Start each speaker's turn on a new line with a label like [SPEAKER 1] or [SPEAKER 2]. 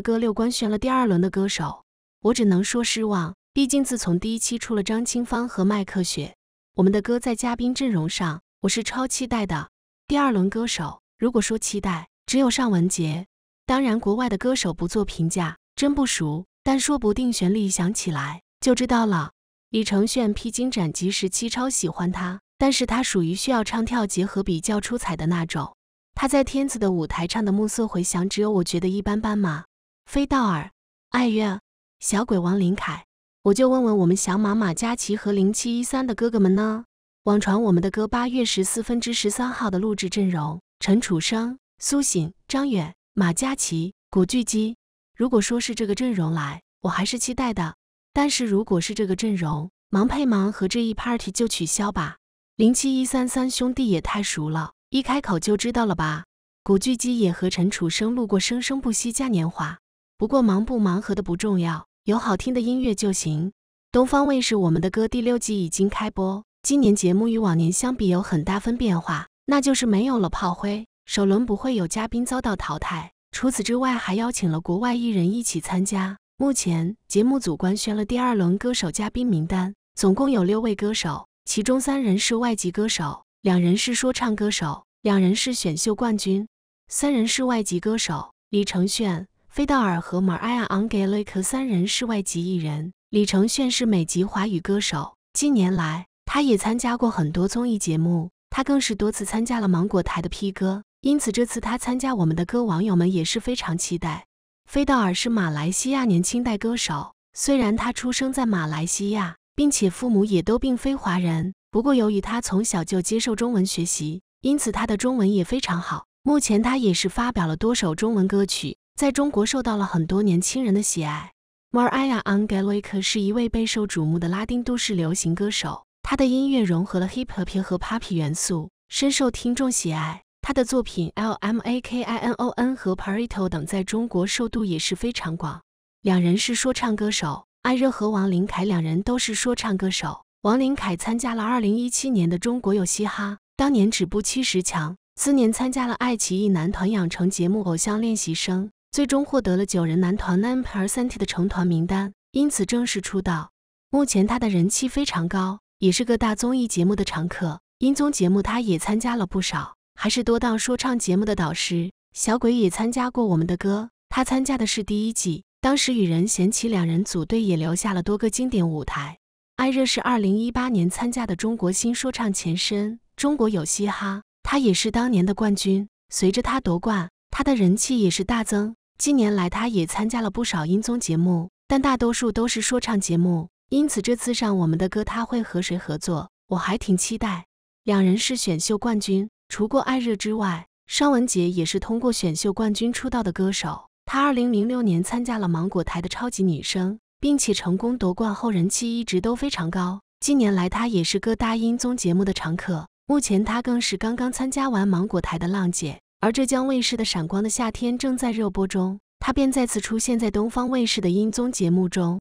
[SPEAKER 1] 歌六官宣了第二轮的歌手，我只能说失望。毕竟自从第一期出了张清芳和麦克雪，我们的歌在嘉宾阵容上我是超期待的。第二轮歌手，如果说期待，只有尚雯婕。当然，国外的歌手不做评价，真不熟，但说不定旋律想起来就知道了。李承铉披荆斩棘时期超喜欢他，但是他属于需要唱跳结合比较出彩的那种。他在天子的舞台唱的暮色回响，只有我觉得一般般嘛。飞道尔、艾月、小鬼王林凯，我就问问我们小马马嘉祺和零七一三的哥哥们呢？网传我们的歌八月十四分之十三号的录制阵容：陈楚生、苏醒、张远、马嘉祺、古巨基。如果说是这个阵容来，我还是期待的。但是如果是这个阵容，盲配盲和这一 party 就取消吧。零七一三三兄弟也太熟了，一开口就知道了吧？古巨基也和陈楚生录过《生生不息嘉年华》。不过盲不盲盒的不重要，有好听的音乐就行。东方卫视《我们的歌》第六季已经开播，今年节目与往年相比有很大分变化，那就是没有了炮灰，首轮不会有嘉宾遭到淘汰。除此之外，还邀请了国外艺人一起参加。目前节目组官宣了第二轮歌手嘉宾名单，总共有六位歌手，其中三人是外籍歌手，两人是说唱歌手，两人是选秀冠军，三人是外籍歌手李承铉。菲道尔和 Mariah a n g l i 三人是外籍艺人，李承铉是美籍华语歌手。近年来，他也参加过很多综艺节目，他更是多次参加了芒果台的 P 歌，因此这次他参加我们的歌，网友们也是非常期待。菲道尔是马来西亚年轻代歌手，虽然他出生在马来西亚，并且父母也都并非华人，不过由于他从小就接受中文学习，因此他的中文也非常好。目前，他也是发表了多首中文歌曲。在中国受到了很多年轻人的喜爱。m a r i a Angeli c a 是一位备受瞩目的拉丁都市流行歌手，她的音乐融合了 Hip Hop 和 Poppy 元素，深受听众喜爱。她的作品《L M A K I N O N》和《Parito》等在中国受度也是非常广。两人是说唱歌手，艾热和王林凯两人都是说唱歌手。王林凯参加了2017年的《中国有嘻哈》，当年止步七十强。次年参加了爱奇艺男团养成节目《偶像练习生》。最终获得了九人男团 NINE PERCENT 的成团名单，因此正式出道。目前他的人气非常高，也是各大综艺节目的常客。音综节目他也参加了不少，还是多档说唱节目的导师。小鬼也参加过我们的歌，他参加的是第一季，当时与任贤齐两人组队，也留下了多个经典舞台。艾热是二零一八年参加的中国新说唱前身《中国有嘻哈》，他也是当年的冠军。随着他夺冠，他的人气也是大增。近年来，他也参加了不少音综节目，但大多数都是说唱节目。因此，这次上我们的歌，他会和谁合作，我还挺期待。两人是选秀冠军，除过艾热之外，尚雯婕也是通过选秀冠军出道的歌手。她二零零六年参加了芒果台的超级女声，并且成功夺冠后，人气一直都非常高。近年来，她也是各大音综节目的常客。目前，她更是刚刚参加完芒果台的《浪姐》。而浙江卫视的《闪光的夏天》正在热播中，他便再次出现在东方卫视的《音综节目中。